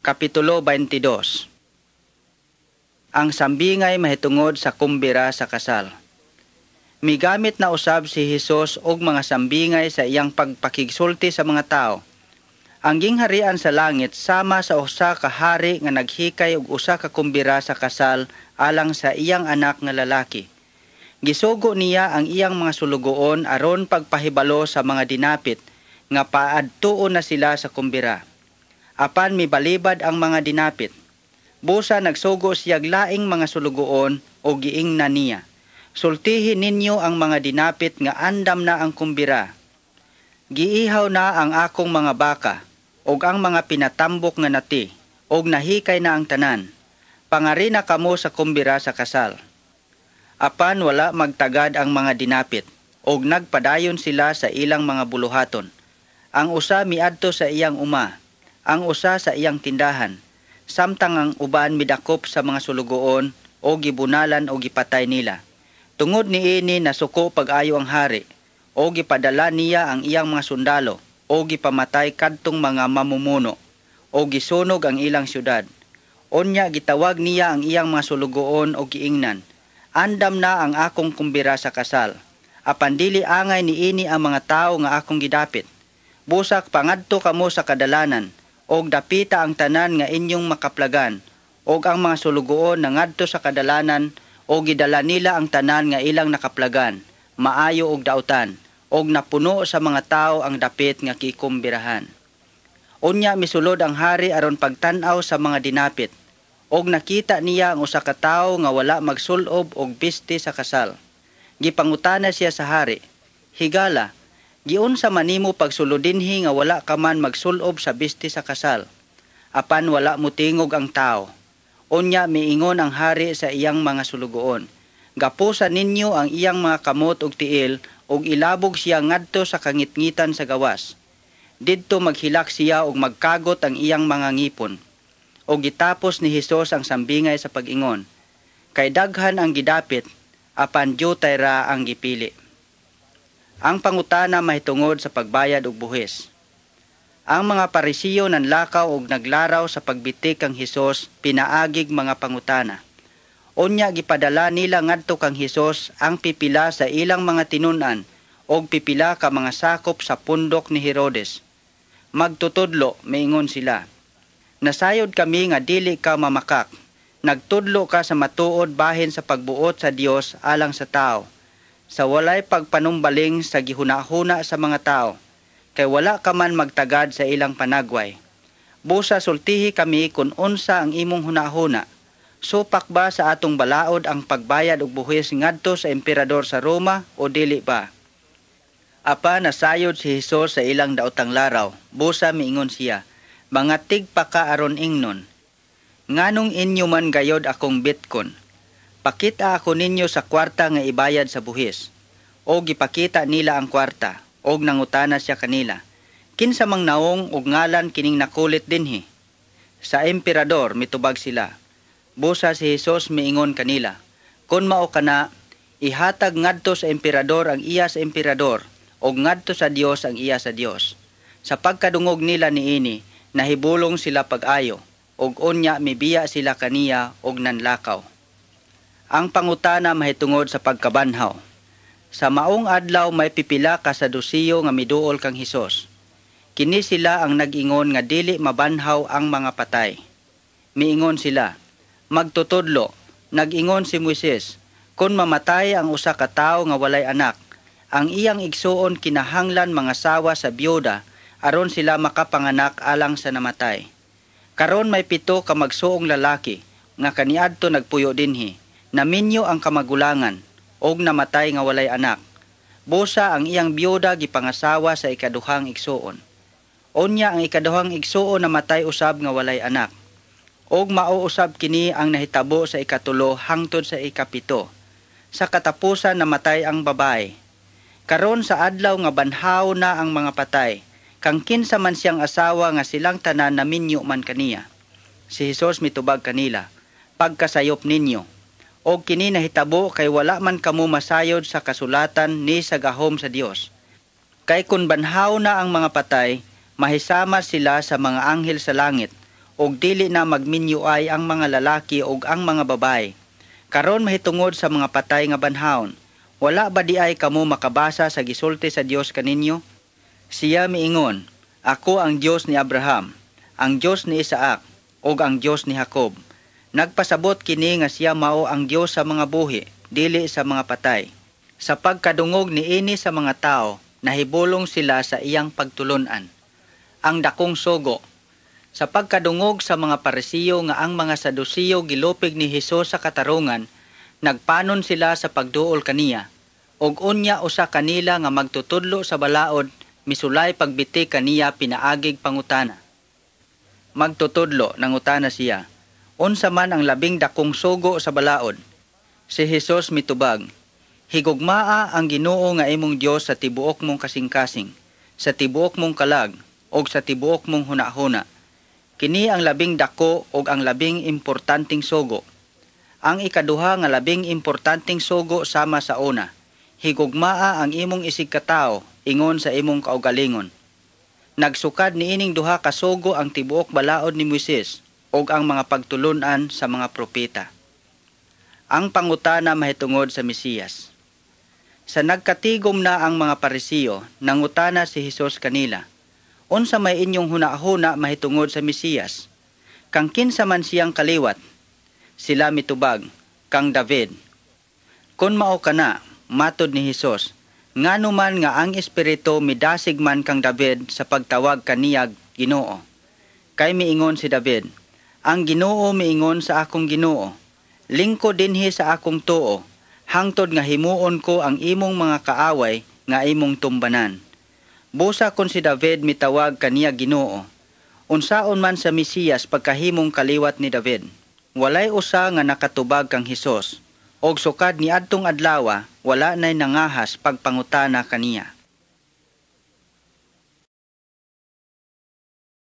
Kapitulo 22 Ang sambingay mahitungod sa kumbira sa kasal. Migamit na usab si Hesus og mga sambingay sa iyang pagpakigsulti sa mga tao. Ang gingharian sa langit sama sa usa ka hari nga naghikay og usa ka kumbira sa kasal alang sa iyang anak nga lalaki. Gisugo niya ang iyang mga sulugoon aron pagpahibalo sa mga dinapit nga paadtuon na sila sa kumbira apan mibalibad ang mga dinapit. Busa nagsugo siyag laing mga sulugoon o giing na niya. Sultihin ninyo ang mga dinapit nga andam na ang kumbira. Giihaw na ang akong mga baka, og ang mga pinatambok nga nati, og nahikay na ang tanan. Pangarina kamo sa kumbira sa kasal. Apan wala magtagad ang mga dinapit, og nagpadayon sila sa ilang mga buluhaton. Ang usa miadto sa iyang uma, ang usa sa iyang tindahan, samtang ang uban midakop sa mga sulugoon o gibunalan o gipatay nila. Tungod ni niini nasuko pag-ayo ang hari, o gipadala niya ang iyang mga sundalo, o gipamatay kadtong mga mamumuno, o gisunog ang ilang syudad. Onya gitawag niya ang iyang mga sulugoon o giingnan, andam na ang akong kumbira sa kasal. Apan dili angay ini ang mga tao nga akong gidapit. Busak pangadto kamo sa kadalanan, og dapita ang tanan nga inyong makaplagan og ang mga sulugoon nangadto sa kadalanan o gidala nila ang tanan nga ilang nakaplagan maayo og dautan og napuno sa mga tao ang dapit nga kikumbirahan unya misulod ang hari aron pagtan-aw sa mga dinapit og nakita niya ang usa ka tawo nga wala magsulob og biste sa kasal. Gipangutana siya sa hari, "Higala, Giun sa manimo pagsulodinhi nga wala ka man magsulob sa biste sa kasal. Apan wala mo tingog ang tao. Unya miingon ang hari sa iyang mga sulugoon. Gapusa ninyo ang iyang mga kamot og tiil og ilabog siya ngadto sa kangitngitan sa gawas. Didto maghilak siya og magkagot ang iyang mga ngipon. O gitapos ni Hesus ang sambingay sa pag-ingon. Kay daghan ang gidapit, apan Diyotay ra ang gipili. Ang pangutana mahitungod sa pagbayad og buhis. Ang mga parisiyo nanlakaw og naglaraw sa pagbitik kang Hesus pinaagig mga pangutana. Unya gipadala nila ngadto kang Hesus ang pipila sa ilang mga tinunan og pipila ka mga sakop sa pundok ni Herodes. Magtutudlo, miingon sila. Nasayod kami nga dili ka mamakak. Nagtudlo ka sa matuod bahin sa pagbuot sa Dios alang sa tao sa walay pagpanumbaling sa gihunahuna sa mga tao, kay wala ka man magtagad sa ilang panagway. Busa sultihi kami kung unsa ang imong hunahuna. Supak ba sa atong balaod ang pagbayad og buhis ngadto sa emperador sa Roma o dili ba? Apa nasayod si Hesus sa ilang daotang laraw. Busa miingon siya, mga tigpa aron ingnon. Nganong inyo man gayod akong bitkon? Pakita ako ninyo sa kwarta nga ibayad sa buhis. O gipakita nila ang kwarta, o nangutana siya kanila. Kinsa mang naong og ngalan kining nakulit dinhi. Sa emperador mitubag sila. Busa si Hesus miingon kanila, Kun mao kana, ihatag ngadto sa emperador ang iya sa emperador, o ngadto sa Dios ang iya sa Dios. Sa pagkadungog nila niini, nahibulong sila pag-ayo, og unya mibiya sila kaniya og nanlakaw ang pangutana mahitungod sa pagkabanhaw. Sa maong adlaw may pipila ka sadusiyo nga miduol kang Hesus. Kini sila ang nagingon nga dili mabanhaw ang mga patay. Miingon sila, magtutudlo, nagingon si Moises, kung mamatay ang usa ka tawo nga walay anak, ang iyang igsuon kinahanglan mga sawa sa biyoda aron sila makapanganak alang sa namatay. Karon may pito ka magsuong lalaki nga kaniadto nagpuyo dinhi naminyo ang kamagulangan, og namatay nga walay anak. Busa ang iyang biyoda gipangasawa sa ikaduhang igsuon. Onya ang ikaduhang igsuon namatay usab nga walay anak. Og mao usab kini ang nahitabo sa ikatulo hangtod sa ikapito. Sa katapusan namatay ang babay Karon sa adlaw nga banhaw na ang mga patay, kang kinsa man siyang asawa nga silang tanan naminyo man kaniya. Si Hesus mitubag kanila, pagkasayop ninyo o kini nahitabo kay wala man kamo masayod sa kasulatan ni sagahom sa Dios. Kay kun banhaw na ang mga patay, mahisama sila sa mga anghel sa langit og dili na magminyuay ang mga lalaki og ang mga babay. Karon mahitungod sa mga patay nga banhawon. Wala ba di ay kamo makabasa sa gisulti sa Dios kaninyo? Siya miingon, Ako ang Dios ni Abraham, ang Dios ni Isaac, ug ang Dios ni Jacob. Nagpasabot kini nga siya mao ang Dios sa mga buhi, dili sa mga patay. Sa pagkadungog ni ini sa mga tao, nahibulong sila sa iyang pagtulunan. Ang dakong sogo. Sa pagkadungog sa mga parisiyo nga ang mga sadusiyo gilupig ni Hesus sa katarungan, nagpanon sila sa pagduol kaniya. Og unya usa kanila nga magtutudlo sa balaod misulay pagbiti kaniya pinaagig pangutana. Magtutudlo ng utana siya. Unsa man ang labing dakong sugo sa balaod. Si Hesus mitubag, Higugmaa ang Ginoo nga imong Diyos sa tibuok mong kasing-kasing, sa tibuok mong kalag, o sa tibuok mong hunahuna. Kini ang labing dako o ang labing importanteng sugo. Ang ikaduha nga labing importanteng sugo sama sa una. Higugmaa ang imong isig katao, ingon sa imong kaugalingon. Nagsukad niining duha ka sugo ang tibuok balaod ni Moises o ang mga pagtulunan sa mga propeta. Ang pangutana mahitungod sa Mesiyas. Sa nagkatigom na ang mga parisiyo, nangutana si Hesus kanila, Unsa may inyong hunahuna mahitungod sa Mesiyas? Kang kinsa man siyang kaliwat, sila mitubag, kang David. Kung mao ka na, matod ni Hesus, ngano man nga ang Espiritu midasig man kang David sa pagtawag kaniyag Ginoo. Kay miingon si David, ang Ginoo miingon sa akong Ginoo, lingko dinhi sa akong tuo, hangtod nga himuon ko ang imong mga kaaway nga imong tumbanan. Busa kon si David mitawag kaniya Ginoo. Unsaon man sa Mesiyas pagkahimong kaliwat ni David. Walay usa nga nakatubag kang Hesus, og sukad ni adtong adlawa wala nay nangahas pagpangutana kaniya.